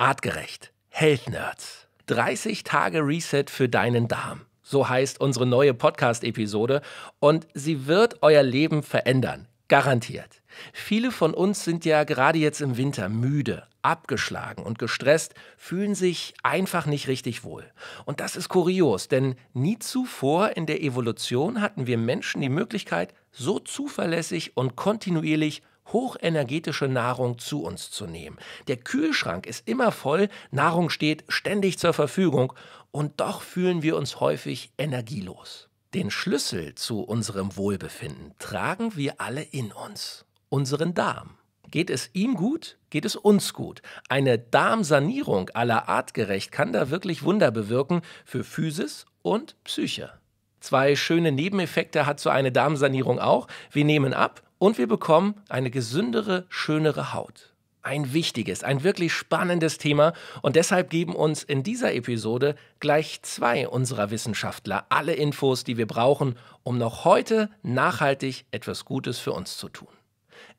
Artgerecht. Health Nerds. 30 Tage Reset für deinen Darm. So heißt unsere neue Podcast-Episode und sie wird euer Leben verändern. Garantiert. Viele von uns sind ja gerade jetzt im Winter müde, abgeschlagen und gestresst, fühlen sich einfach nicht richtig wohl. Und das ist kurios, denn nie zuvor in der Evolution hatten wir Menschen die Möglichkeit, so zuverlässig und kontinuierlich hochenergetische Nahrung zu uns zu nehmen. Der Kühlschrank ist immer voll, Nahrung steht ständig zur Verfügung und doch fühlen wir uns häufig energielos. Den Schlüssel zu unserem Wohlbefinden tragen wir alle in uns, unseren Darm. Geht es ihm gut, geht es uns gut. Eine Darmsanierung aller Art gerecht kann da wirklich Wunder bewirken für Physis und Psyche. Zwei schöne Nebeneffekte hat so eine Darmsanierung auch. Wir nehmen ab und wir bekommen eine gesündere, schönere Haut. Ein wichtiges, ein wirklich spannendes Thema und deshalb geben uns in dieser Episode gleich zwei unserer Wissenschaftler alle Infos, die wir brauchen, um noch heute nachhaltig etwas Gutes für uns zu tun.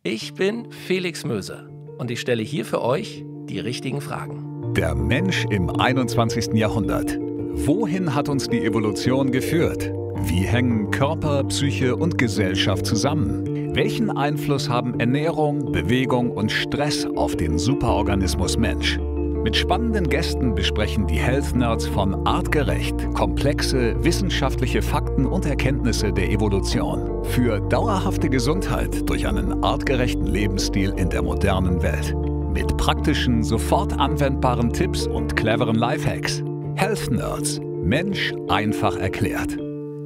Ich bin Felix Möse und ich stelle hier für euch die richtigen Fragen. Der Mensch im 21. Jahrhundert. Wohin hat uns die Evolution geführt? Wie hängen Körper, Psyche und Gesellschaft zusammen? Welchen Einfluss haben Ernährung, Bewegung und Stress auf den Superorganismus Mensch? Mit spannenden Gästen besprechen die Health Nerds von Artgerecht komplexe wissenschaftliche Fakten und Erkenntnisse der Evolution für dauerhafte Gesundheit durch einen artgerechten Lebensstil in der modernen Welt. Mit praktischen, sofort anwendbaren Tipps und cleveren Lifehacks. Health Nerds. Mensch einfach erklärt.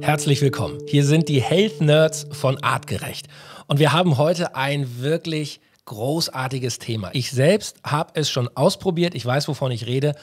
Herzlich willkommen. Hier sind die Health Nerds von Artgerecht. Und wir haben heute ein wirklich großartiges Thema. Ich selbst habe es schon ausprobiert, ich weiß, wovon ich rede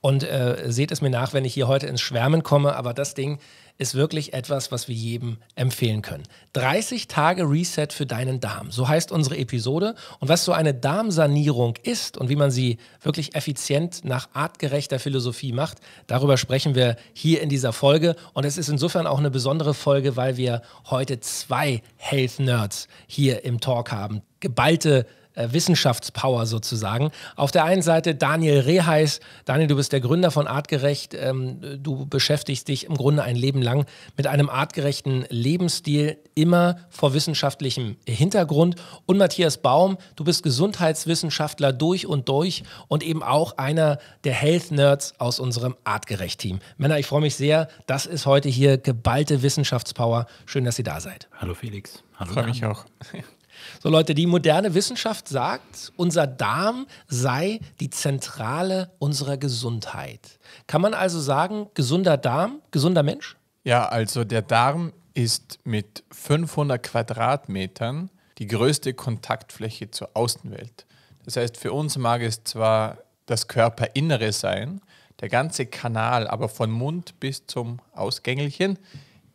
und äh, seht es mir nach, wenn ich hier heute ins Schwärmen komme, aber das Ding ist wirklich etwas, was wir jedem empfehlen können. 30 Tage Reset für deinen Darm. So heißt unsere Episode. Und was so eine Darmsanierung ist und wie man sie wirklich effizient nach artgerechter Philosophie macht, darüber sprechen wir hier in dieser Folge. Und es ist insofern auch eine besondere Folge, weil wir heute zwei Health Nerds hier im Talk haben. Geballte äh, Wissenschaftspower sozusagen. Auf der einen Seite Daniel Reheis. Daniel, du bist der Gründer von Artgerecht. Ähm, du beschäftigst dich im Grunde ein Leben lang mit einem artgerechten Lebensstil, immer vor wissenschaftlichem Hintergrund. Und Matthias Baum, du bist Gesundheitswissenschaftler durch und durch und eben auch einer der Health Nerds aus unserem Artgerecht-Team. Männer, ich freue mich sehr. Das ist heute hier geballte Wissenschaftspower. Schön, dass ihr da seid. Hallo Felix. Hallo. Freue mich auch. So Leute, die moderne Wissenschaft sagt, unser Darm sei die Zentrale unserer Gesundheit. Kann man also sagen, gesunder Darm, gesunder Mensch? Ja, also der Darm ist mit 500 Quadratmetern die größte Kontaktfläche zur Außenwelt. Das heißt, für uns mag es zwar das Körperinnere sein, der ganze Kanal, aber von Mund bis zum Ausgängelchen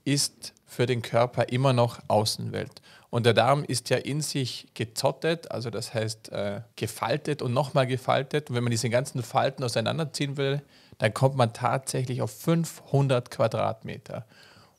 ist für den Körper immer noch Außenwelt. Und der Darm ist ja in sich gezottet, also das heißt äh, gefaltet und nochmal gefaltet. Und wenn man diese ganzen Falten auseinanderziehen will, dann kommt man tatsächlich auf 500 Quadratmeter.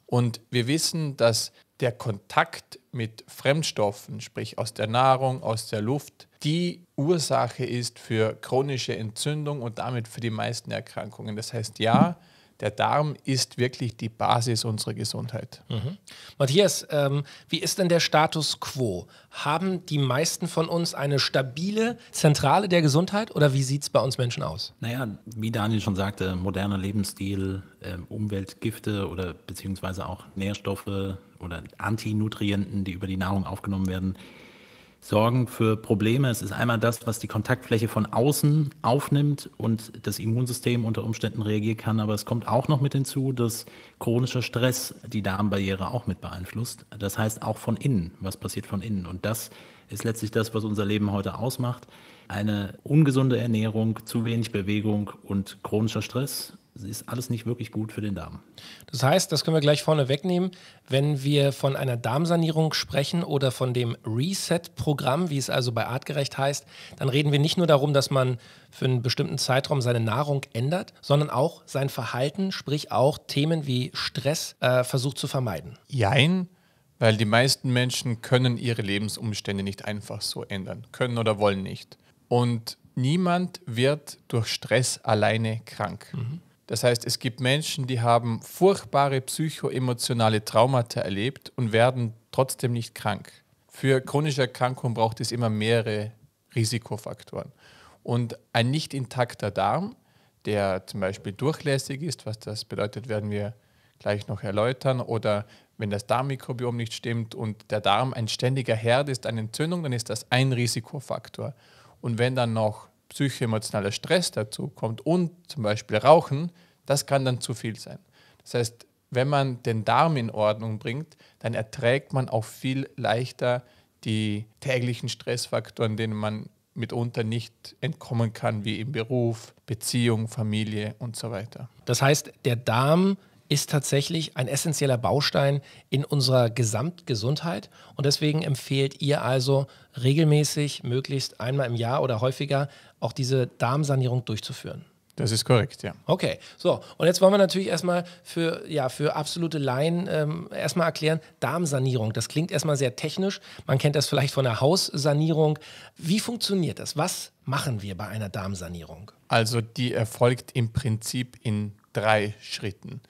Und wir wissen, dass der Kontakt mit Fremdstoffen, sprich aus der Nahrung, aus der Luft, die Ursache ist für chronische Entzündung und damit für die meisten Erkrankungen. Das heißt, ja, der Darm ist wirklich die Basis unserer Gesundheit. Mhm. Matthias, ähm, wie ist denn der Status quo? Haben die meisten von uns eine stabile Zentrale der Gesundheit oder wie sieht es bei uns Menschen aus? Naja, wie Daniel schon sagte, moderner Lebensstil, äh, Umweltgifte oder beziehungsweise auch Nährstoffe oder Antinutrienten, die über die Nahrung aufgenommen werden, sorgen für Probleme. Es ist einmal das, was die Kontaktfläche von außen aufnimmt und das Immunsystem unter Umständen reagieren kann. Aber es kommt auch noch mit hinzu, dass chronischer Stress die Darmbarriere auch mit beeinflusst. Das heißt auch von innen, was passiert von innen. Und das ist letztlich das, was unser Leben heute ausmacht. Eine ungesunde Ernährung, zu wenig Bewegung und chronischer Stress ist alles nicht wirklich gut für den Darm. Das heißt, das können wir gleich vorne wegnehmen, wenn wir von einer Darmsanierung sprechen oder von dem Reset-Programm, wie es also bei Artgerecht heißt, dann reden wir nicht nur darum, dass man für einen bestimmten Zeitraum seine Nahrung ändert, sondern auch sein Verhalten, sprich auch Themen wie Stress, äh, versucht zu vermeiden. Jein. Weil die meisten Menschen können ihre Lebensumstände nicht einfach so ändern, können oder wollen nicht. Und niemand wird durch Stress alleine krank. Mhm. Das heißt, es gibt Menschen, die haben furchtbare psychoemotionale Traumata erlebt und werden trotzdem nicht krank. Für chronische Erkrankungen braucht es immer mehrere Risikofaktoren. Und ein nicht intakter Darm, der zum Beispiel durchlässig ist, was das bedeutet, werden wir gleich noch erläutern, oder wenn das Darmmikrobiom nicht stimmt und der Darm ein ständiger Herd ist, eine Entzündung, dann ist das ein Risikofaktor. Und wenn dann noch psychoemotionaler Stress dazu kommt und zum Beispiel Rauchen, das kann dann zu viel sein. Das heißt, wenn man den Darm in Ordnung bringt, dann erträgt man auch viel leichter die täglichen Stressfaktoren, denen man mitunter nicht entkommen kann, wie im Beruf, Beziehung, Familie und so weiter. Das heißt, der Darm ist tatsächlich ein essentieller Baustein in unserer Gesamtgesundheit. Und deswegen empfehlt ihr also regelmäßig, möglichst einmal im Jahr oder häufiger, auch diese Darmsanierung durchzuführen. Das ist korrekt, ja. Okay, so. Und jetzt wollen wir natürlich erstmal für, ja, für absolute Laien ähm, erstmal erklären, Darmsanierung. Das klingt erstmal sehr technisch. Man kennt das vielleicht von der Haussanierung. Wie funktioniert das? Was machen wir bei einer Darmsanierung? Also die erfolgt im Prinzip in drei Schritten.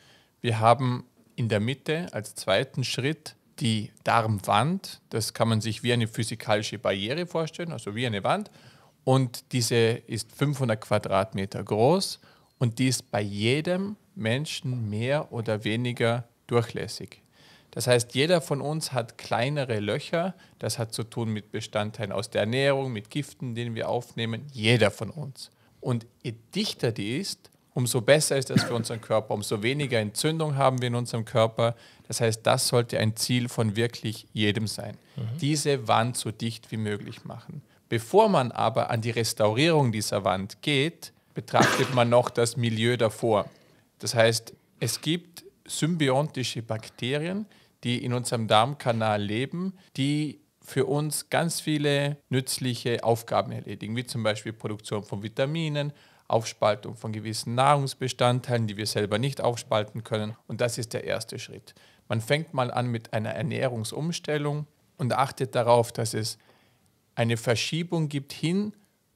Wir haben in der Mitte als zweiten Schritt die Darmwand. Das kann man sich wie eine physikalische Barriere vorstellen, also wie eine Wand. Und diese ist 500 Quadratmeter groß und die ist bei jedem Menschen mehr oder weniger durchlässig. Das heißt, jeder von uns hat kleinere Löcher. Das hat zu tun mit Bestandteilen aus der Ernährung, mit Giften, denen wir aufnehmen. Jeder von uns. Und je dichter die ist, umso besser ist das für unseren Körper, umso weniger Entzündung haben wir in unserem Körper. Das heißt, das sollte ein Ziel von wirklich jedem sein. Mhm. Diese Wand so dicht wie möglich machen. Bevor man aber an die Restaurierung dieser Wand geht, betrachtet man noch das Milieu davor. Das heißt, es gibt symbiontische Bakterien, die in unserem Darmkanal leben, die für uns ganz viele nützliche Aufgaben erledigen, wie zum Beispiel Produktion von Vitaminen, Aufspaltung von gewissen Nahrungsbestandteilen, die wir selber nicht aufspalten können. Und das ist der erste Schritt. Man fängt mal an mit einer Ernährungsumstellung und achtet darauf, dass es eine Verschiebung gibt hin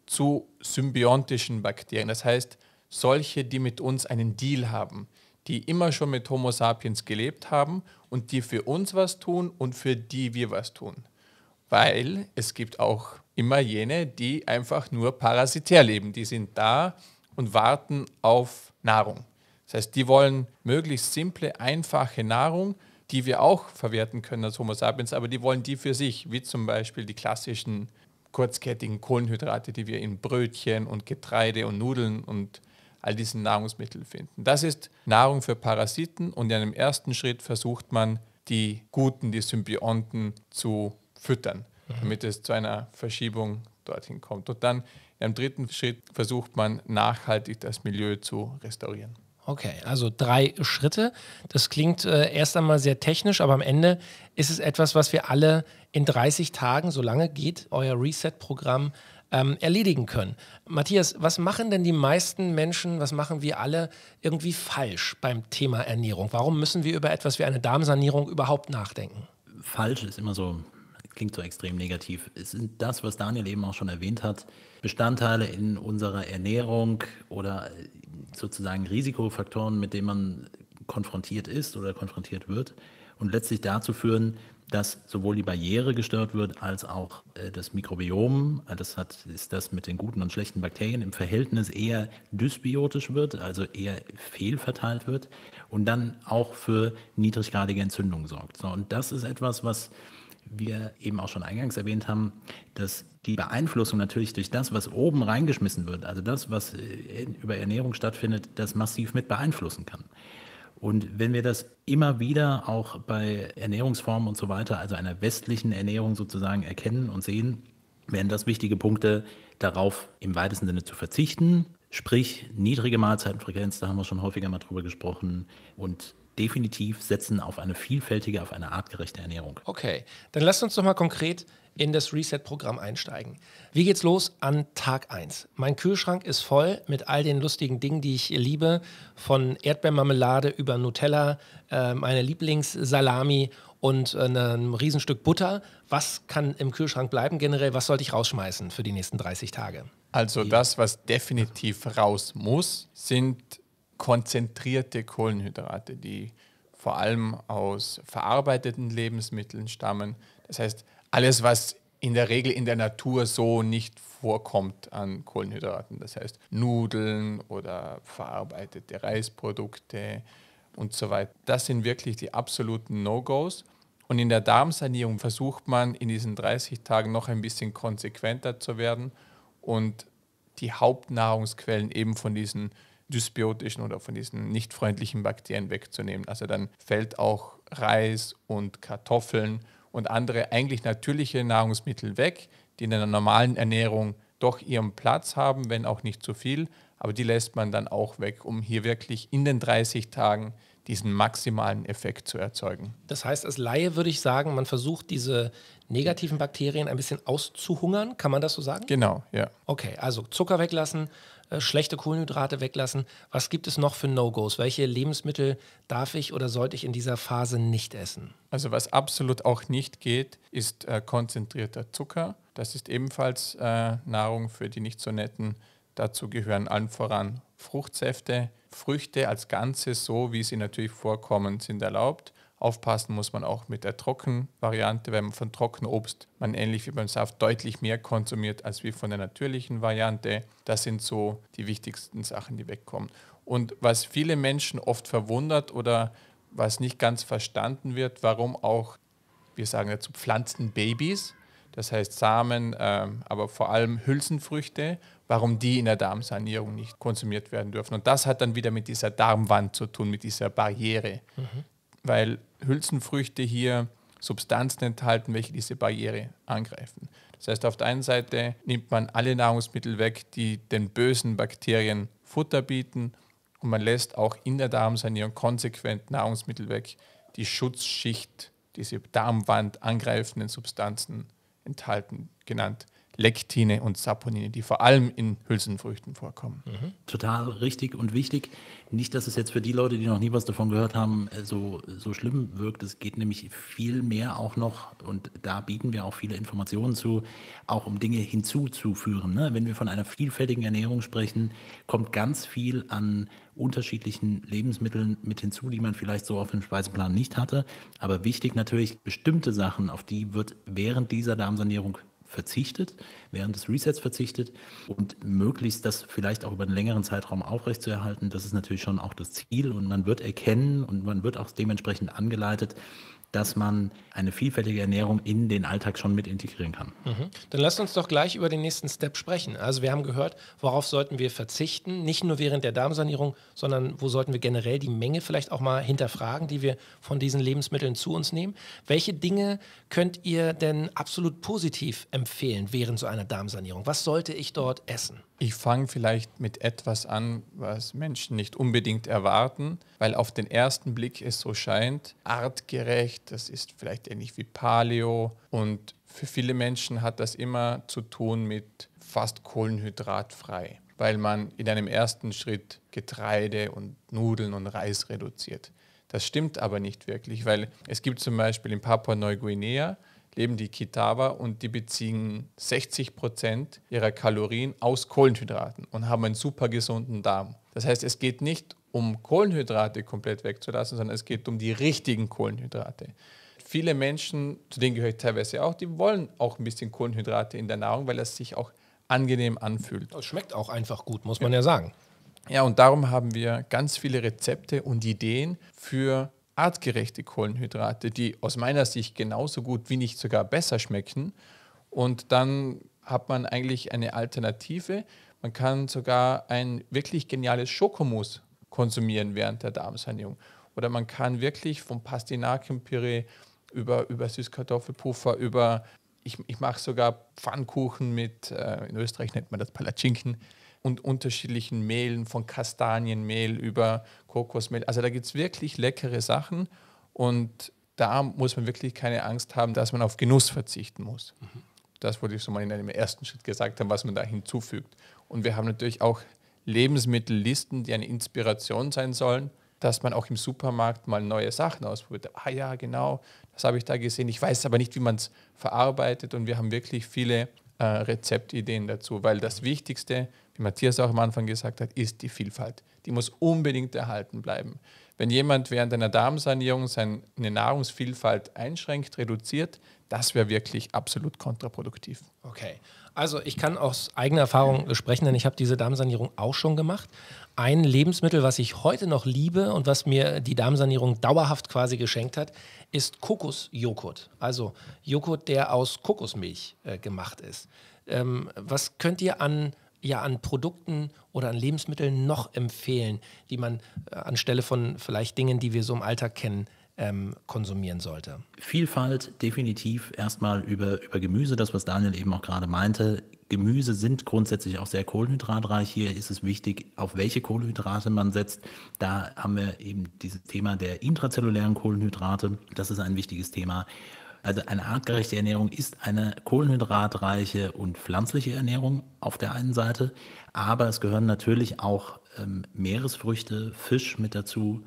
zu symbiontischen Bakterien. Das heißt, solche, die mit uns einen Deal haben, die immer schon mit Homo sapiens gelebt haben und die für uns was tun und für die wir was tun. Weil es gibt auch immer jene, die einfach nur parasitär leben. Die sind da und warten auf Nahrung. Das heißt, die wollen möglichst simple, einfache Nahrung, die wir auch verwerten können als Homo sapiens, aber die wollen die für sich, wie zum Beispiel die klassischen kurzkettigen Kohlenhydrate, die wir in Brötchen und Getreide und Nudeln und all diesen Nahrungsmitteln finden. Das ist Nahrung für Parasiten und in einem ersten Schritt versucht man, die Guten, die Symbionten zu füttern damit es zu einer Verschiebung dorthin kommt. Und dann im dritten Schritt versucht man nachhaltig das Milieu zu restaurieren. Okay, also drei Schritte. Das klingt äh, erst einmal sehr technisch, aber am Ende ist es etwas, was wir alle in 30 Tagen, solange geht, euer Reset-Programm ähm, erledigen können. Matthias, was machen denn die meisten Menschen, was machen wir alle irgendwie falsch beim Thema Ernährung? Warum müssen wir über etwas wie eine Darmsanierung überhaupt nachdenken? Falsch ist immer so klingt so extrem negativ, es sind das, was Daniel eben auch schon erwähnt hat, Bestandteile in unserer Ernährung oder äh, sozusagen Risikofaktoren, mit denen man konfrontiert ist oder konfrontiert wird und letztlich dazu führen, dass sowohl die Barriere gestört wird als auch äh, das Mikrobiom, äh, das hat, ist das mit den guten und schlechten Bakterien im Verhältnis eher dysbiotisch wird, also eher fehlverteilt wird und dann auch für niedriggradige Entzündungen sorgt. So, und das ist etwas, was wir eben auch schon eingangs erwähnt haben, dass die Beeinflussung natürlich durch das, was oben reingeschmissen wird, also das, was äh, über Ernährung stattfindet, das massiv mit beeinflussen kann. Und wenn wir das immer wieder auch bei Ernährungsformen und so weiter, also einer westlichen Ernährung sozusagen erkennen und sehen, wären das wichtige Punkte, darauf im weitesten Sinne zu verzichten. Sprich, niedrige Mahlzeitenfrequenz, da haben wir schon häufiger mal drüber gesprochen, und definitiv setzen auf eine vielfältige, auf eine artgerechte Ernährung. Okay, dann lasst uns doch mal konkret in das Reset-Programm einsteigen. Wie geht's los an Tag 1? Mein Kühlschrank ist voll mit all den lustigen Dingen, die ich liebe, von Erdbeermarmelade über Nutella, äh, meine Lieblingssalami und äh, ne, ein Riesenstück Butter. Was kann im Kühlschrank bleiben generell? Was sollte ich rausschmeißen für die nächsten 30 Tage? Also das, was definitiv raus muss, sind konzentrierte Kohlenhydrate, die vor allem aus verarbeiteten Lebensmitteln stammen. Das heißt, alles, was in der Regel in der Natur so nicht vorkommt an Kohlenhydraten. Das heißt Nudeln oder verarbeitete Reisprodukte und so weiter. Das sind wirklich die absoluten No-Gos. Und in der Darmsanierung versucht man in diesen 30 Tagen noch ein bisschen konsequenter zu werden und die Hauptnahrungsquellen eben von diesen dysbiotischen oder von diesen nicht freundlichen Bakterien wegzunehmen. Also dann fällt auch Reis und Kartoffeln und andere eigentlich natürliche Nahrungsmittel weg, die in einer normalen Ernährung doch ihren Platz haben, wenn auch nicht zu viel. Aber die lässt man dann auch weg, um hier wirklich in den 30 Tagen diesen maximalen Effekt zu erzeugen. Das heißt, als Laie würde ich sagen, man versucht diese negativen Bakterien ein bisschen auszuhungern. Kann man das so sagen? Genau, ja. Okay, also Zucker weglassen, äh, schlechte Kohlenhydrate weglassen. Was gibt es noch für No-Gos? Welche Lebensmittel darf ich oder sollte ich in dieser Phase nicht essen? Also was absolut auch nicht geht, ist äh, konzentrierter Zucker. Das ist ebenfalls äh, Nahrung für die nicht so netten. Dazu gehören allen voran Fruchtsäfte, Früchte als Ganzes, so wie sie natürlich vorkommen, sind erlaubt. Aufpassen muss man auch mit der Trockenvariante, weil man von Trockenobst, man ähnlich wie beim Saft, deutlich mehr konsumiert als wie von der natürlichen Variante. Das sind so die wichtigsten Sachen, die wegkommen. Und was viele Menschen oft verwundert oder was nicht ganz verstanden wird, warum auch, wir sagen dazu, Pflanzenbabys, das heißt Samen, äh, aber vor allem Hülsenfrüchte, warum die in der Darmsanierung nicht konsumiert werden dürfen. Und das hat dann wieder mit dieser Darmwand zu tun, mit dieser Barriere, mhm. weil Hülsenfrüchte hier Substanzen enthalten, welche diese Barriere angreifen. Das heißt, auf der einen Seite nimmt man alle Nahrungsmittel weg, die den bösen Bakterien Futter bieten und man lässt auch in der Darmsanierung konsequent Nahrungsmittel weg, die Schutzschicht, diese Darmwand angreifenden Substanzen enthalten, genannt Lektine und Saponine, die vor allem in Hülsenfrüchten vorkommen. Mhm. Total richtig und wichtig. Nicht, dass es jetzt für die Leute, die noch nie was davon gehört haben, äh, so, so schlimm wirkt. Es geht nämlich viel mehr auch noch, und da bieten wir auch viele Informationen zu, auch um Dinge hinzuzuführen. Ne? Wenn wir von einer vielfältigen Ernährung sprechen, kommt ganz viel an unterschiedlichen Lebensmitteln mit hinzu, die man vielleicht so auf dem Speiseplan nicht hatte. Aber wichtig natürlich, bestimmte Sachen, auf die wird während dieser Darmsanierung verzichtet, während des Resets verzichtet und möglichst das vielleicht auch über einen längeren Zeitraum aufrechtzuerhalten, das ist natürlich schon auch das Ziel und man wird erkennen und man wird auch dementsprechend angeleitet, dass man eine vielfältige Ernährung in den Alltag schon mit integrieren kann. Mhm. Dann lasst uns doch gleich über den nächsten Step sprechen. Also wir haben gehört, worauf sollten wir verzichten, nicht nur während der Darmsanierung, sondern wo sollten wir generell die Menge vielleicht auch mal hinterfragen, die wir von diesen Lebensmitteln zu uns nehmen. Welche Dinge könnt ihr denn absolut positiv empfehlen während so einer Darmsanierung? Was sollte ich dort essen? Ich fange vielleicht mit etwas an, was Menschen nicht unbedingt erwarten, weil auf den ersten Blick es so scheint, artgerecht, das ist vielleicht ähnlich wie Paleo und für viele Menschen hat das immer zu tun mit fast kohlenhydratfrei, weil man in einem ersten Schritt Getreide und Nudeln und Reis reduziert. Das stimmt aber nicht wirklich, weil es gibt zum Beispiel in Papua-Neuguinea leben die Kitawa und die beziehen 60 Prozent ihrer Kalorien aus Kohlenhydraten und haben einen super gesunden Darm. Das heißt, es geht nicht um Kohlenhydrate komplett wegzulassen, sondern es geht um die richtigen Kohlenhydrate. Viele Menschen, zu denen gehöre ich teilweise auch, die wollen auch ein bisschen Kohlenhydrate in der Nahrung, weil es sich auch angenehm anfühlt. Es schmeckt auch einfach gut, muss man ja, ja sagen. Ja, und darum haben wir ganz viele Rezepte und Ideen für artgerechte Kohlenhydrate, die aus meiner Sicht genauso gut wie nicht sogar besser schmecken. Und dann hat man eigentlich eine Alternative. Man kann sogar ein wirklich geniales Schokomus konsumieren während der Darmsanierung. Oder man kann wirklich vom Pastinakenpüree über, über Süßkartoffelpuffer, über, ich, ich mache sogar Pfannkuchen mit, äh, in Österreich nennt man das Palatschinken, und unterschiedlichen Mehlen, von Kastanienmehl über Kokosmehl. Also da gibt es wirklich leckere Sachen und da muss man wirklich keine Angst haben, dass man auf Genuss verzichten muss. Das wurde ich schon mal in einem ersten Schritt gesagt haben, was man da hinzufügt. Und wir haben natürlich auch Lebensmittellisten, die eine Inspiration sein sollen, dass man auch im Supermarkt mal neue Sachen ausprobiert. Ah ja, genau, das habe ich da gesehen. Ich weiß aber nicht, wie man es verarbeitet. Und wir haben wirklich viele äh, Rezeptideen dazu, weil das Wichtigste wie Matthias auch am Anfang gesagt hat, ist die Vielfalt. Die muss unbedingt erhalten bleiben. Wenn jemand während einer Darmsanierung seine Nahrungsvielfalt einschränkt, reduziert, das wäre wirklich absolut kontraproduktiv. Okay. Also ich kann aus eigener Erfahrung sprechen, denn ich habe diese Darmsanierung auch schon gemacht. Ein Lebensmittel, was ich heute noch liebe und was mir die Darmsanierung dauerhaft quasi geschenkt hat, ist Kokosjoghurt. Also Joghurt, der aus Kokosmilch äh, gemacht ist. Ähm, was könnt ihr an ja an Produkten oder an Lebensmitteln noch empfehlen, die man äh, anstelle von vielleicht Dingen, die wir so im Alltag kennen, ähm, konsumieren sollte? Vielfalt definitiv erstmal über, über Gemüse, das was Daniel eben auch gerade meinte. Gemüse sind grundsätzlich auch sehr kohlenhydratreich. Hier ist es wichtig, auf welche Kohlenhydrate man setzt. Da haben wir eben dieses Thema der intrazellulären Kohlenhydrate. Das ist ein wichtiges Thema. Also eine artgerechte Ernährung ist eine kohlenhydratreiche und pflanzliche Ernährung auf der einen Seite, aber es gehören natürlich auch ähm, Meeresfrüchte, Fisch mit dazu,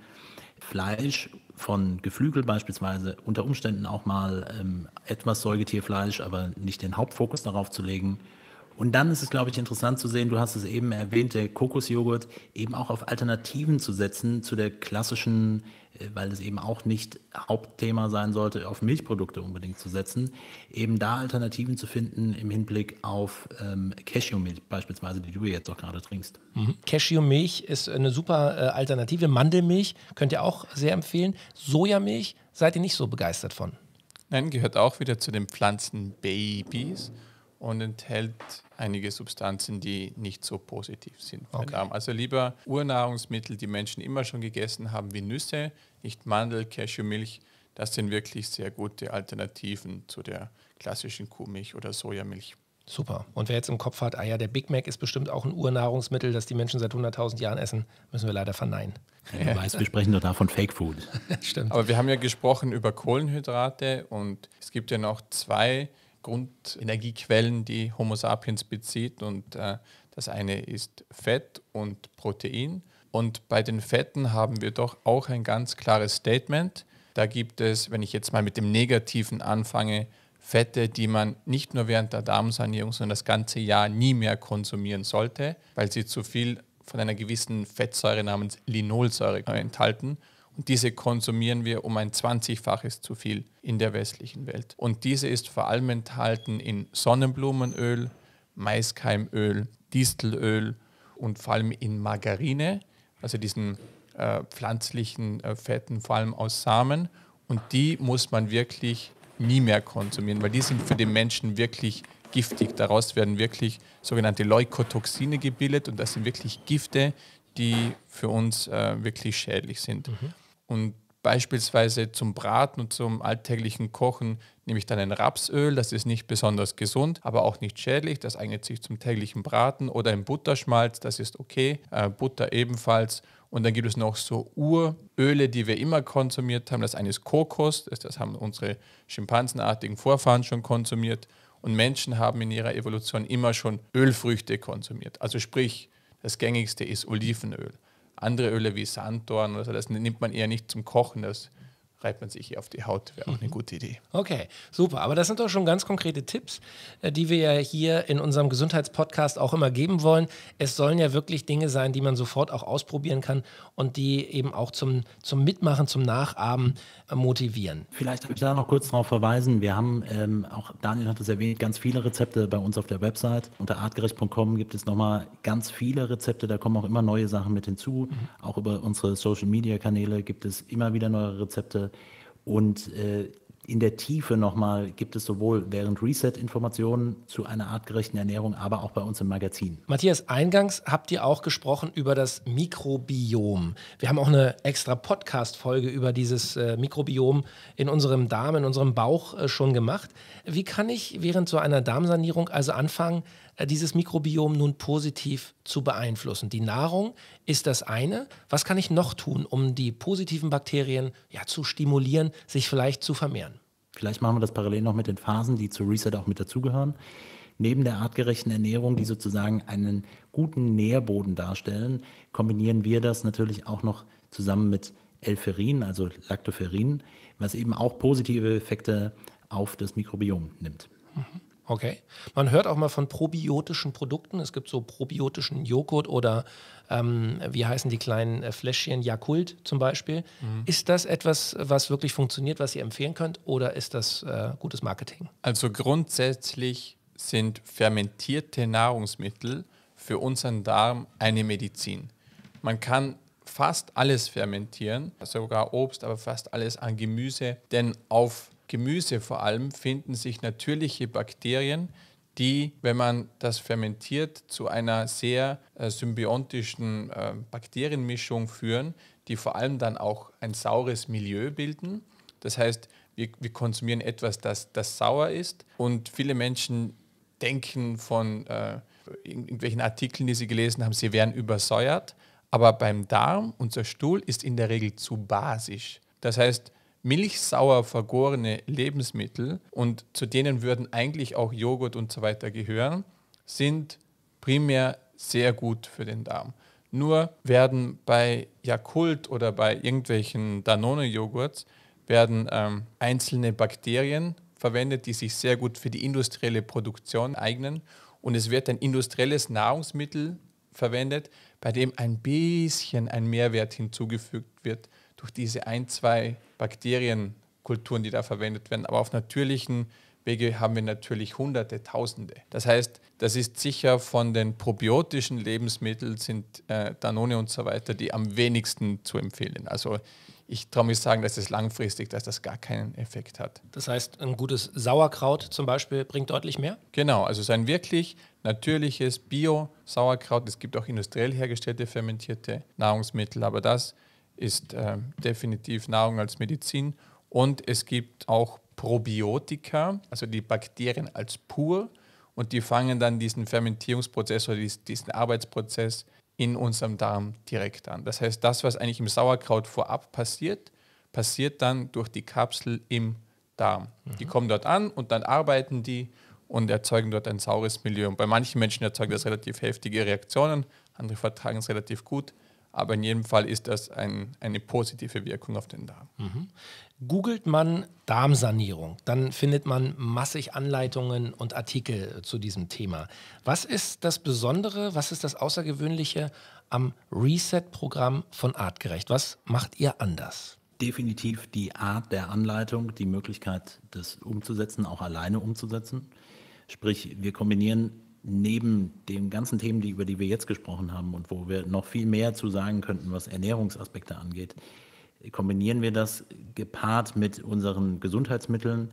Fleisch von Geflügel beispielsweise, unter Umständen auch mal ähm, etwas Säugetierfleisch, aber nicht den Hauptfokus darauf zu legen. Und dann ist es, glaube ich, interessant zu sehen, du hast es eben erwähnt, der Kokosjoghurt eben auch auf Alternativen zu setzen zu der klassischen, äh, weil es eben auch nicht Hauptthema sein sollte, auf Milchprodukte unbedingt zu setzen, eben da Alternativen zu finden im Hinblick auf ähm, Cashewmilch beispielsweise, die du jetzt doch gerade trinkst. Mhm. Cashewmilch ist eine super äh, Alternative. Mandelmilch könnt ihr auch sehr empfehlen. Sojamilch seid ihr nicht so begeistert von. Nein, gehört auch wieder zu den Pflanzenbabys. Mhm und enthält einige Substanzen, die nicht so positiv sind. Okay. Also lieber Urnahrungsmittel, die Menschen immer schon gegessen haben, wie Nüsse, nicht Mandel, Cashewmilch. Das sind wirklich sehr gute Alternativen zu der klassischen Kuhmilch oder Sojamilch. Super. Und wer jetzt im Kopf hat, ah ja, der Big Mac ist bestimmt auch ein Urnahrungsmittel, das die Menschen seit 100.000 Jahren essen, müssen wir leider verneinen. Ja, du weißt, wir sprechen doch da von Fake Food. Stimmt. Aber wir haben ja gesprochen über Kohlenhydrate und es gibt ja noch zwei Grundenergiequellen, die Homo sapiens bezieht. Und äh, das eine ist Fett und Protein. Und bei den Fetten haben wir doch auch ein ganz klares Statement. Da gibt es, wenn ich jetzt mal mit dem Negativen anfange, Fette, die man nicht nur während der Darmsanierung, sondern das ganze Jahr nie mehr konsumieren sollte, weil sie zu viel von einer gewissen Fettsäure namens Linolsäure enthalten. Und diese konsumieren wir um ein 20-faches zu viel in der westlichen Welt. Und diese ist vor allem enthalten in Sonnenblumenöl, Maiskeimöl, Distelöl und vor allem in Margarine, also diesen äh, pflanzlichen äh, Fetten, vor allem aus Samen. Und die muss man wirklich nie mehr konsumieren, weil die sind für den Menschen wirklich giftig. Daraus werden wirklich sogenannte Leukotoxine gebildet und das sind wirklich Gifte, die für uns äh, wirklich schädlich sind. Mhm. Und beispielsweise zum Braten und zum alltäglichen Kochen nehme ich dann ein Rapsöl, das ist nicht besonders gesund, aber auch nicht schädlich, das eignet sich zum täglichen Braten oder ein Butterschmalz, das ist okay, äh, Butter ebenfalls. Und dann gibt es noch so Uröle, die wir immer konsumiert haben. Das eine ist Kokos, das, das haben unsere schimpansenartigen Vorfahren schon konsumiert. Und Menschen haben in ihrer Evolution immer schon Ölfrüchte konsumiert. Also sprich, das gängigste ist Olivenöl andere Öle wie Sanddorn oder so, das nimmt man eher nicht zum Kochen. Das reibt man sich hier auf die Haut, wäre auch eine mhm. gute Idee. Okay, super. Aber das sind doch schon ganz konkrete Tipps, äh, die wir ja hier in unserem Gesundheitspodcast auch immer geben wollen. Es sollen ja wirklich Dinge sein, die man sofort auch ausprobieren kann und die eben auch zum, zum Mitmachen, zum Nachahmen äh, motivieren. Vielleicht darf ich da noch kurz darauf verweisen. Wir haben, ähm, auch Daniel hat es erwähnt, ganz viele Rezepte bei uns auf der Website. Unter artgerecht.com gibt es nochmal ganz viele Rezepte. Da kommen auch immer neue Sachen mit hinzu. Mhm. Auch über unsere Social-Media-Kanäle gibt es immer wieder neue Rezepte. Und äh, in der Tiefe nochmal gibt es sowohl während Reset-Informationen zu einer artgerechten Ernährung, aber auch bei uns im Magazin. Matthias, eingangs habt ihr auch gesprochen über das Mikrobiom. Wir haben auch eine extra Podcast-Folge über dieses äh, Mikrobiom in unserem Darm, in unserem Bauch äh, schon gemacht. Wie kann ich während so einer Darmsanierung also anfangen, äh, dieses Mikrobiom nun positiv zu beeinflussen? Die Nahrung ist das eine. Was kann ich noch tun, um die positiven Bakterien ja, zu stimulieren, sich vielleicht zu vermehren? Vielleicht machen wir das parallel noch mit den Phasen, die zu Reset auch mit dazugehören. Neben der artgerechten Ernährung, die sozusagen einen guten Nährboden darstellen, kombinieren wir das natürlich auch noch zusammen mit Elferin, also Lactoferin, was eben auch positive Effekte auf das Mikrobiom nimmt. Mhm. Okay. Man hört auch mal von probiotischen Produkten. Es gibt so probiotischen Joghurt oder ähm, wie heißen die kleinen äh, Fläschchen, Jakult zum Beispiel. Mhm. Ist das etwas, was wirklich funktioniert, was ihr empfehlen könnt oder ist das äh, gutes Marketing? Also grundsätzlich sind fermentierte Nahrungsmittel für unseren Darm eine Medizin. Man kann fast alles fermentieren, sogar Obst, aber fast alles an Gemüse, denn auf Gemüse vor allem finden sich natürliche Bakterien, die, wenn man das fermentiert, zu einer sehr äh, symbiontischen äh, Bakterienmischung führen, die vor allem dann auch ein saures Milieu bilden. Das heißt, wir, wir konsumieren etwas, das, das sauer ist. Und viele Menschen denken von äh, irgendwelchen Artikeln, die sie gelesen haben, sie wären übersäuert. Aber beim Darm, unser Stuhl, ist in der Regel zu basisch. Das heißt, milchsauer vergorene Lebensmittel, und zu denen würden eigentlich auch Joghurt und so weiter gehören, sind primär sehr gut für den Darm. Nur werden bei Yakult oder bei irgendwelchen Danone-Joghurts werden ähm, einzelne Bakterien verwendet, die sich sehr gut für die industrielle Produktion eignen. Und es wird ein industrielles Nahrungsmittel verwendet, bei dem ein bisschen ein Mehrwert hinzugefügt wird durch diese ein, zwei Bakterienkulturen, die da verwendet werden. Aber auf natürlichen Wege haben wir natürlich Hunderte, Tausende. Das heißt, das ist sicher von den probiotischen Lebensmitteln sind äh, Danone und so weiter die am wenigsten zu empfehlen. Also ich traue mir sagen, dass es das langfristig, dass das gar keinen Effekt hat. Das heißt, ein gutes Sauerkraut zum Beispiel bringt deutlich mehr? Genau, also es ist ein wirklich natürliches Bio-Sauerkraut. Es gibt auch industriell hergestellte fermentierte Nahrungsmittel, aber das ist äh, definitiv Nahrung als Medizin. Und es gibt auch Probiotika, also die Bakterien als pur. Und die fangen dann diesen Fermentierungsprozess oder diesen Arbeitsprozess in unserem Darm direkt an. Das heißt, das, was eigentlich im Sauerkraut vorab passiert, passiert dann durch die Kapsel im Darm. Mhm. Die kommen dort an und dann arbeiten die und erzeugen dort ein saures Milieu. Und bei manchen Menschen erzeugt das relativ heftige Reaktionen, andere vertragen es relativ gut. Aber in jedem Fall ist das ein, eine positive Wirkung auf den Darm. Mhm. Googelt man Darmsanierung, dann findet man massig Anleitungen und Artikel zu diesem Thema. Was ist das Besondere, was ist das Außergewöhnliche am Reset-Programm von Artgerecht? Was macht ihr anders? Definitiv die Art der Anleitung, die Möglichkeit, das umzusetzen, auch alleine umzusetzen. Sprich, wir kombinieren neben den ganzen Themen, die, über die wir jetzt gesprochen haben und wo wir noch viel mehr zu sagen könnten, was Ernährungsaspekte angeht, kombinieren wir das gepaart mit unseren Gesundheitsmitteln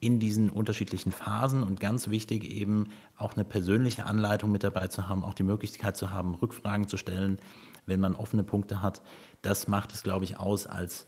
in diesen unterschiedlichen Phasen und ganz wichtig eben auch eine persönliche Anleitung mit dabei zu haben, auch die Möglichkeit zu haben, Rückfragen zu stellen, wenn man offene Punkte hat. Das macht es, glaube ich, aus als,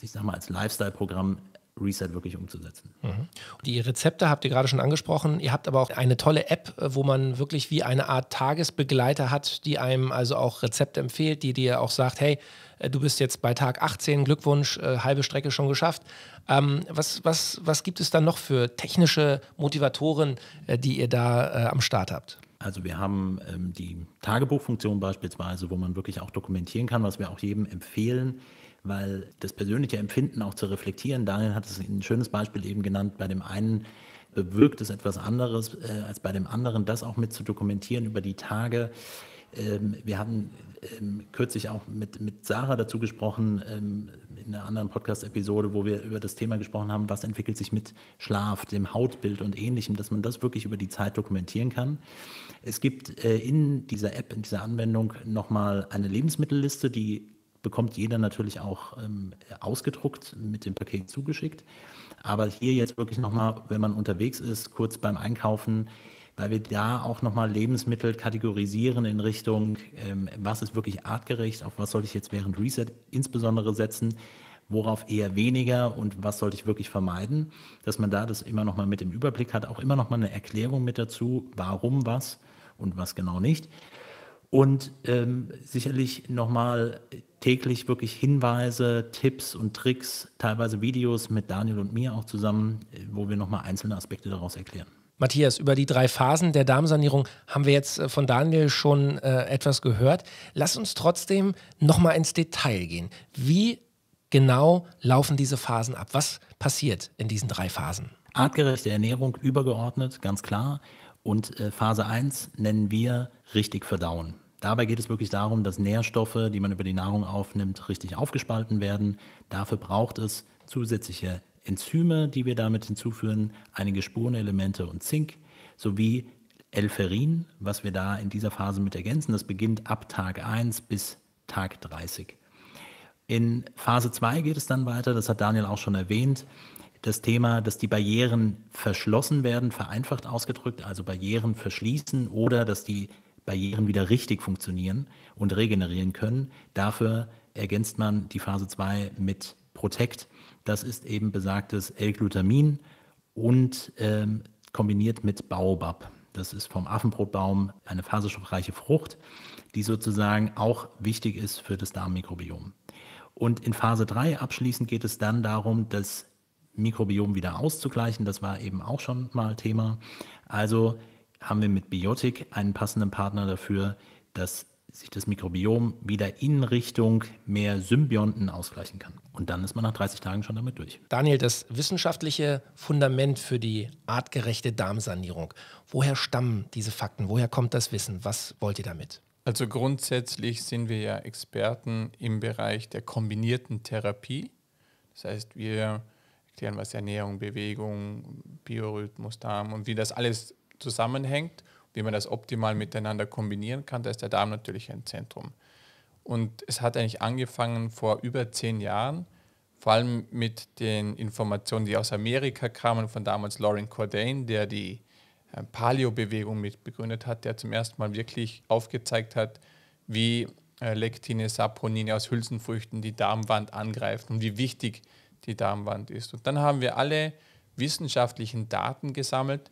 ich sag mal, als Lifestyle-Programm Reset wirklich umzusetzen. Mhm. Die Rezepte habt ihr gerade schon angesprochen. Ihr habt aber auch eine tolle App, äh, wo man wirklich wie eine Art Tagesbegleiter hat, die einem also auch Rezepte empfiehlt, die dir auch sagt, hey, äh, du bist jetzt bei Tag 18, Glückwunsch, äh, halbe Strecke schon geschafft. Ähm, was, was, was gibt es dann noch für technische Motivatoren, die ihr da äh, am Start habt? Also wir haben ähm, die Tagebuchfunktion beispielsweise, wo man wirklich auch dokumentieren kann, was wir auch jedem empfehlen, weil das persönliche Empfinden auch zu reflektieren. Daniel hat es ein schönes Beispiel eben genannt. Bei dem einen bewirkt es etwas anderes äh, als bei dem anderen. Das auch mit zu dokumentieren über die Tage ähm, wir haben ähm, kürzlich auch mit, mit Sarah dazu gesprochen, ähm, in einer anderen Podcast-Episode, wo wir über das Thema gesprochen haben, was entwickelt sich mit Schlaf, dem Hautbild und ähnlichem, dass man das wirklich über die Zeit dokumentieren kann. Es gibt äh, in dieser App, in dieser Anwendung nochmal eine Lebensmittelliste, die bekommt jeder natürlich auch ähm, ausgedruckt mit dem Paket zugeschickt. Aber hier jetzt wirklich nochmal, wenn man unterwegs ist, kurz beim Einkaufen, weil wir da auch nochmal Lebensmittel kategorisieren in Richtung, ähm, was ist wirklich artgerecht, auf was sollte ich jetzt während Reset insbesondere setzen, worauf eher weniger und was sollte ich wirklich vermeiden, dass man da das immer nochmal mit im Überblick hat, auch immer nochmal eine Erklärung mit dazu, warum was und was genau nicht. Und ähm, sicherlich nochmal täglich wirklich Hinweise, Tipps und Tricks, teilweise Videos mit Daniel und mir auch zusammen, äh, wo wir nochmal einzelne Aspekte daraus erklären. Matthias, über die drei Phasen der Darmsanierung haben wir jetzt äh, von Daniel schon äh, etwas gehört. Lass uns trotzdem nochmal ins Detail gehen. Wie genau laufen diese Phasen ab? Was passiert in diesen drei Phasen? Artgerechte Ernährung übergeordnet, ganz klar. Und äh, Phase 1 nennen wir richtig verdauen. Dabei geht es wirklich darum, dass Nährstoffe, die man über die Nahrung aufnimmt, richtig aufgespalten werden. Dafür braucht es zusätzliche Enzyme, die wir damit hinzufügen, einige Spurenelemente und Zink sowie Elferin, was wir da in dieser Phase mit ergänzen. Das beginnt ab Tag 1 bis Tag 30. In Phase 2 geht es dann weiter, das hat Daniel auch schon erwähnt, das Thema, dass die Barrieren verschlossen werden, vereinfacht ausgedrückt, also Barrieren verschließen oder dass die Barrieren wieder richtig funktionieren und regenerieren können. Dafür ergänzt man die Phase 2 mit Protect, das ist eben besagtes L-Glutamin und ähm, kombiniert mit Baobab. Das ist vom Affenbrotbaum eine faserstoffreiche Frucht, die sozusagen auch wichtig ist für das Darmmikrobiom. Und in Phase 3 abschließend geht es dann darum, das Mikrobiom wieder auszugleichen. Das war eben auch schon mal Thema. Also haben wir mit Biotik einen passenden Partner dafür, dass sich das Mikrobiom wieder in Richtung mehr Symbionten ausgleichen kann. Und dann ist man nach 30 Tagen schon damit durch. Daniel, das wissenschaftliche Fundament für die artgerechte Darmsanierung. Woher stammen diese Fakten? Woher kommt das Wissen? Was wollt ihr damit? Also grundsätzlich sind wir ja Experten im Bereich der kombinierten Therapie. Das heißt, wir erklären, was Ernährung, Bewegung, Biorhythmus, Darm und wie das alles zusammenhängt wie man das optimal miteinander kombinieren kann, da ist der Darm natürlich ein Zentrum. Und es hat eigentlich angefangen vor über zehn Jahren, vor allem mit den Informationen, die aus Amerika kamen, von damals Lauren Cordain, der die äh, Paleo-Bewegung mitbegründet hat, der zum ersten Mal wirklich aufgezeigt hat, wie äh, Lektine, Saponine aus Hülsenfrüchten die Darmwand angreifen und wie wichtig die Darmwand ist. Und dann haben wir alle wissenschaftlichen Daten gesammelt,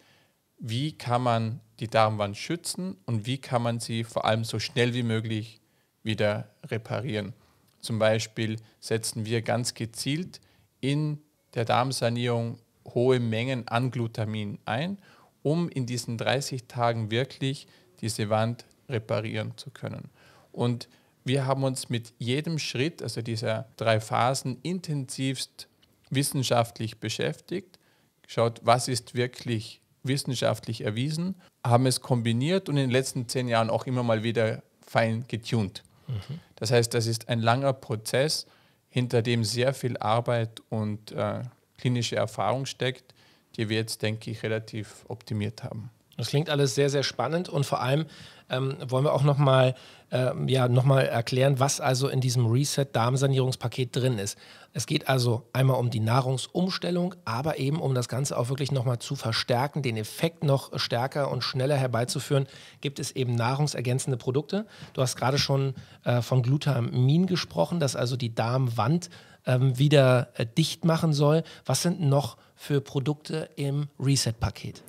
wie kann man die Darmwand schützen und wie kann man sie vor allem so schnell wie möglich wieder reparieren. Zum Beispiel setzen wir ganz gezielt in der Darmsanierung hohe Mengen an Glutamin ein, um in diesen 30 Tagen wirklich diese Wand reparieren zu können. Und wir haben uns mit jedem Schritt, also dieser drei Phasen, intensivst wissenschaftlich beschäftigt, geschaut, was ist wirklich wissenschaftlich erwiesen, haben es kombiniert und in den letzten zehn Jahren auch immer mal wieder fein getuned. Mhm. Das heißt, das ist ein langer Prozess, hinter dem sehr viel Arbeit und äh, klinische Erfahrung steckt, die wir jetzt, denke ich, relativ optimiert haben. Das klingt alles sehr, sehr spannend und vor allem ähm, wollen wir auch nochmal ähm, ja, noch erklären, was also in diesem Reset-Darmsanierungspaket drin ist. Es geht also einmal um die Nahrungsumstellung, aber eben um das Ganze auch wirklich nochmal zu verstärken, den Effekt noch stärker und schneller herbeizuführen, gibt es eben nahrungsergänzende Produkte. Du hast gerade schon äh, von Glutamin gesprochen, das also die Darmwand ähm, wieder äh, dicht machen soll. Was sind noch für Produkte im Reset-Paket?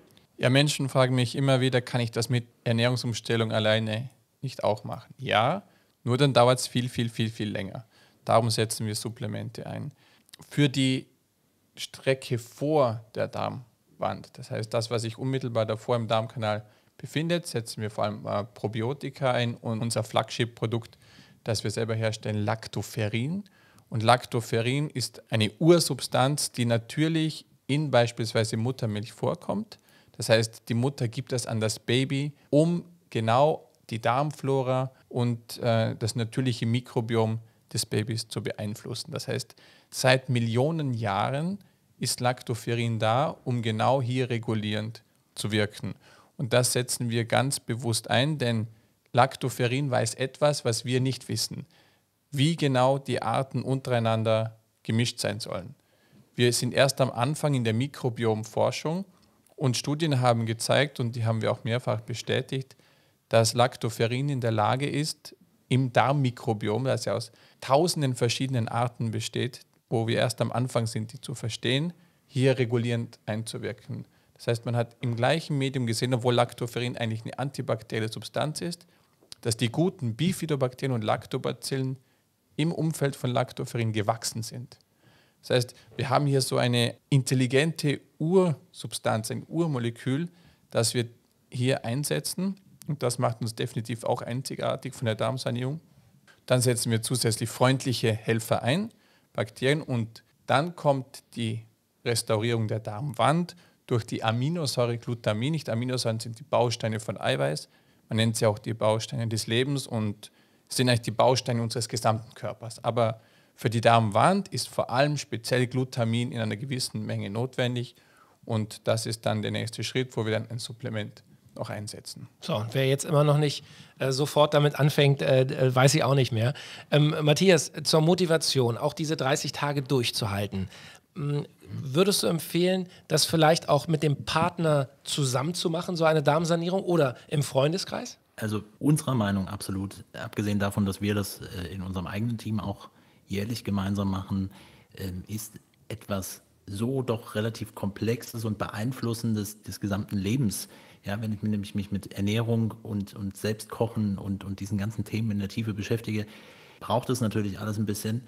Ja, Menschen fragen mich immer wieder, kann ich das mit Ernährungsumstellung alleine nicht auch machen? Ja, nur dann dauert es viel, viel, viel, viel länger. Darum setzen wir Supplemente ein. Für die Strecke vor der Darmwand, das heißt das, was sich unmittelbar davor im Darmkanal befindet, setzen wir vor allem äh, Probiotika ein und unser Flagship-Produkt, das wir selber herstellen, Lactoferin. Und Lactoferin ist eine Ursubstanz, die natürlich in beispielsweise Muttermilch vorkommt das heißt, die Mutter gibt das an das Baby, um genau die Darmflora und äh, das natürliche Mikrobiom des Babys zu beeinflussen. Das heißt, seit Millionen Jahren ist Lactoferrin da, um genau hier regulierend zu wirken. Und das setzen wir ganz bewusst ein, denn Lactoferrin weiß etwas, was wir nicht wissen, wie genau die Arten untereinander gemischt sein sollen. Wir sind erst am Anfang in der Mikrobiomforschung und Studien haben gezeigt, und die haben wir auch mehrfach bestätigt, dass Lactoferrin in der Lage ist, im Darmmikrobiom, das ja aus tausenden verschiedenen Arten besteht, wo wir erst am Anfang sind, die zu verstehen, hier regulierend einzuwirken. Das heißt, man hat im gleichen Medium gesehen, obwohl Lactoferrin eigentlich eine antibakterielle Substanz ist, dass die guten Bifidobakterien und Lactobacillen im Umfeld von Lactoferrin gewachsen sind. Das heißt, wir haben hier so eine intelligente Ursubstanz, ein Urmolekül, das wir hier einsetzen. Und das macht uns definitiv auch einzigartig von der Darmsanierung. Dann setzen wir zusätzlich freundliche Helfer ein, Bakterien, und dann kommt die Restaurierung der Darmwand durch die Aminosäure Glutamin. Nicht Aminosäuren sind die Bausteine von Eiweiß. Man nennt sie auch die Bausteine des Lebens und sind eigentlich die Bausteine unseres gesamten Körpers. Aber für die Darmwand ist vor allem speziell Glutamin in einer gewissen Menge notwendig und das ist dann der nächste Schritt, wo wir dann ein Supplement noch einsetzen. So, und wer jetzt immer noch nicht äh, sofort damit anfängt, äh, äh weiß ich auch nicht mehr. Ähm, Matthias, zur Motivation, auch diese 30 Tage durchzuhalten. Mm, würdest du empfehlen, das vielleicht auch mit dem Partner zusammenzumachen, so eine Darmsanierung oder im Freundeskreis? Also unserer Meinung absolut, abgesehen davon, dass wir das äh, in unserem eigenen Team auch jährlich gemeinsam machen, ähm, ist etwas so doch relativ komplexes und beeinflussendes des gesamten Lebens. Ja, wenn ich mich nämlich mich mit Ernährung und, und Selbstkochen und, und diesen ganzen Themen in der Tiefe beschäftige, braucht es natürlich alles ein bisschen.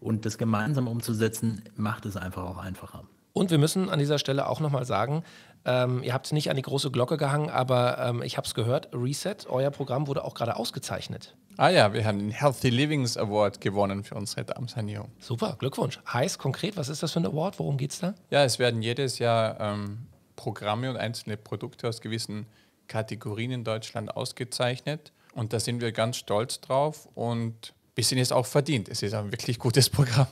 Und das gemeinsam umzusetzen, macht es einfach auch einfacher. Und wir müssen an dieser Stelle auch nochmal sagen, ähm, ihr habt es nicht an die große Glocke gehangen, aber ähm, ich habe es gehört, Reset, euer Programm wurde auch gerade ausgezeichnet. Ah ja, wir haben den Healthy Livings Award gewonnen für unsere Darmsanierung. Super, Glückwunsch. Heißt konkret, was ist das für ein Award? Worum geht es da? Ja, es werden jedes Jahr ähm, Programme und einzelne Produkte aus gewissen Kategorien in Deutschland ausgezeichnet. Und da sind wir ganz stolz drauf und wir sind ist auch verdient. Es ist ein wirklich gutes Programm.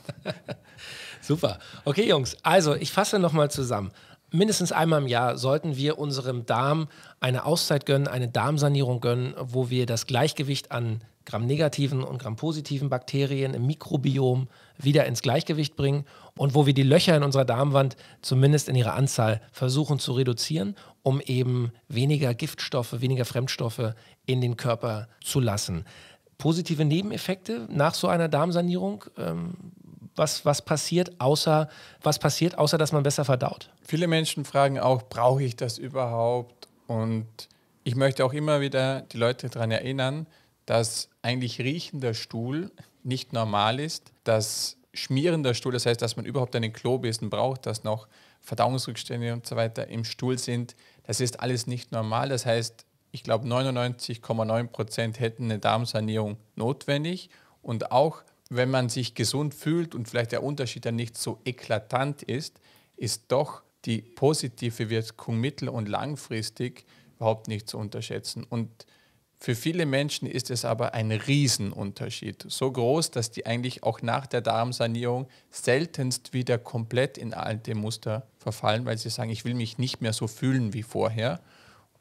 Super. Okay, Jungs, also ich fasse nochmal zusammen mindestens einmal im Jahr sollten wir unserem Darm eine Auszeit gönnen, eine Darmsanierung gönnen, wo wir das Gleichgewicht an gramnegativen und grampositiven Bakterien im Mikrobiom wieder ins Gleichgewicht bringen und wo wir die Löcher in unserer Darmwand zumindest in ihrer Anzahl versuchen zu reduzieren, um eben weniger Giftstoffe, weniger Fremdstoffe in den Körper zu lassen. Positive Nebeneffekte nach so einer Darmsanierung? Ähm was, was passiert, außer was passiert, außer dass man besser verdaut? Viele Menschen fragen auch, brauche ich das überhaupt? Und ich möchte auch immer wieder die Leute daran erinnern, dass eigentlich riechender Stuhl nicht normal ist, dass schmierender Stuhl, das heißt, dass man überhaupt einen Klobesen braucht, dass noch Verdauungsrückstände und so weiter im Stuhl sind, das ist alles nicht normal. Das heißt, ich glaube, 99,9 Prozent hätten eine Darmsanierung notwendig und auch wenn man sich gesund fühlt und vielleicht der Unterschied dann nicht so eklatant ist, ist doch die positive Wirkung mittel- und langfristig überhaupt nicht zu unterschätzen. Und für viele Menschen ist es aber ein Riesenunterschied. So groß, dass die eigentlich auch nach der Darmsanierung seltenst wieder komplett in alte Muster verfallen, weil sie sagen, ich will mich nicht mehr so fühlen wie vorher.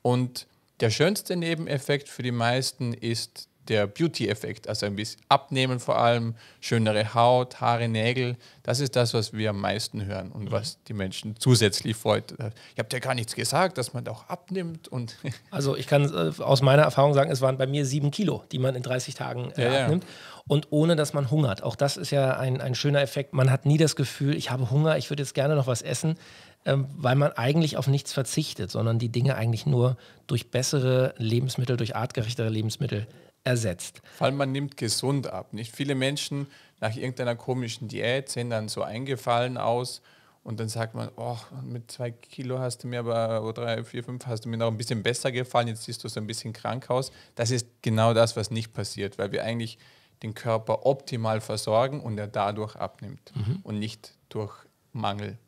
Und der schönste Nebeneffekt für die meisten ist der Beauty-Effekt, also ein bisschen abnehmen vor allem, schönere Haut, Haare, Nägel, das ist das, was wir am meisten hören und mhm. was die Menschen zusätzlich freut. Ich habe dir gar nichts gesagt, dass man auch abnimmt. Und also ich kann äh, aus meiner Erfahrung sagen, es waren bei mir sieben Kilo, die man in 30 Tagen äh, ja, abnimmt. Ja. Und ohne, dass man hungert. Auch das ist ja ein, ein schöner Effekt. Man hat nie das Gefühl, ich habe Hunger, ich würde jetzt gerne noch was essen ähm, weil man eigentlich auf nichts verzichtet, sondern die Dinge eigentlich nur durch bessere Lebensmittel, durch artgerechtere Lebensmittel ersetzt. Vor allem, man nimmt gesund ab. Nicht viele Menschen nach irgendeiner komischen Diät sehen dann so eingefallen aus und dann sagt man, oh, mit zwei Kilo hast du mir aber, oder drei, vier, fünf hast du mir noch ein bisschen besser gefallen, jetzt siehst du so ein bisschen krank aus. Das ist genau das, was nicht passiert, weil wir eigentlich den Körper optimal versorgen und er dadurch abnimmt mhm. und nicht durch Mangel.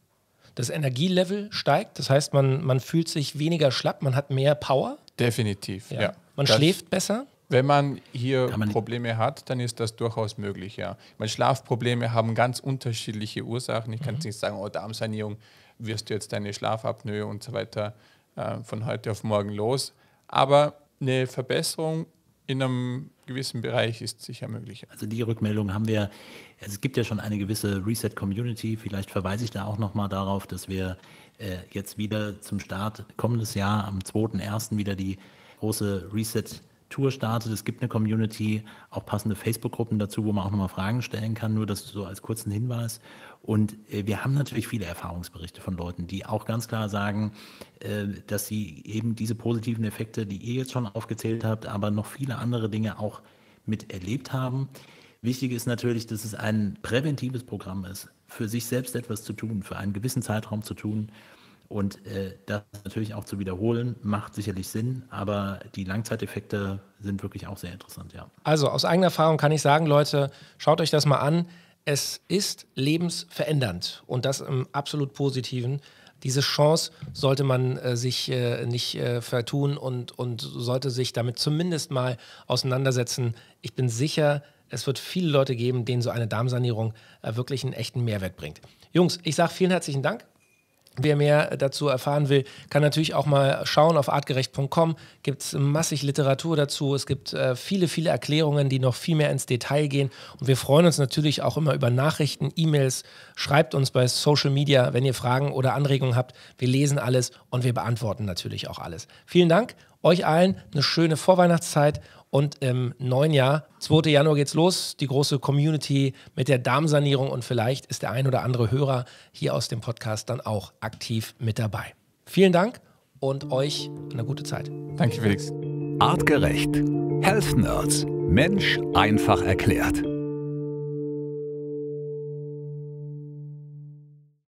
Das Energielevel steigt, das heißt, man, man fühlt sich weniger schlapp, man hat mehr Power. Definitiv, ja. ja. Man das schläft besser. Wenn man hier man Probleme hat, dann ist das durchaus möglich, ja. Meine Schlafprobleme haben ganz unterschiedliche Ursachen. Ich kann mhm. nicht sagen, oh, Darmsanierung, wirst du jetzt deine Schlafapnoe und so weiter äh, von heute auf morgen los. Aber eine Verbesserung in einem gewissen Bereich ist sicher möglich. Also die Rückmeldung haben wir, also es gibt ja schon eine gewisse Reset-Community, vielleicht verweise ich da auch nochmal darauf, dass wir äh, jetzt wieder zum Start kommendes Jahr am 2.1. wieder die große Reset-Community Tour startet. Es gibt eine Community, auch passende Facebook-Gruppen dazu, wo man auch nochmal Fragen stellen kann, nur das so als kurzen Hinweis. Und äh, wir haben natürlich viele Erfahrungsberichte von Leuten, die auch ganz klar sagen, äh, dass sie eben diese positiven Effekte, die ihr jetzt schon aufgezählt habt, aber noch viele andere Dinge auch miterlebt haben. Wichtig ist natürlich, dass es ein präventives Programm ist, für sich selbst etwas zu tun, für einen gewissen Zeitraum zu tun und äh, das natürlich auch zu wiederholen, macht sicherlich Sinn, aber die Langzeiteffekte sind wirklich auch sehr interessant, ja. Also aus eigener Erfahrung kann ich sagen, Leute, schaut euch das mal an. Es ist lebensverändernd und das im absolut positiven. Diese Chance sollte man äh, sich äh, nicht äh, vertun und, und sollte sich damit zumindest mal auseinandersetzen. Ich bin sicher, es wird viele Leute geben, denen so eine Darmsanierung äh, wirklich einen echten Mehrwert bringt. Jungs, ich sage vielen herzlichen Dank Wer mehr dazu erfahren will, kann natürlich auch mal schauen auf artgerecht.com. Gibt es massig Literatur dazu. Es gibt äh, viele, viele Erklärungen, die noch viel mehr ins Detail gehen. Und wir freuen uns natürlich auch immer über Nachrichten, E-Mails. Schreibt uns bei Social Media, wenn ihr Fragen oder Anregungen habt. Wir lesen alles und wir beantworten natürlich auch alles. Vielen Dank euch allen. Eine schöne Vorweihnachtszeit und im neuen Jahr, 2. Januar geht's los, die große Community mit der Darmsanierung und vielleicht ist der ein oder andere Hörer hier aus dem Podcast dann auch aktiv mit dabei. Vielen Dank und euch eine gute Zeit. Danke, Felix. Artgerecht. Health Nerds. Mensch einfach erklärt.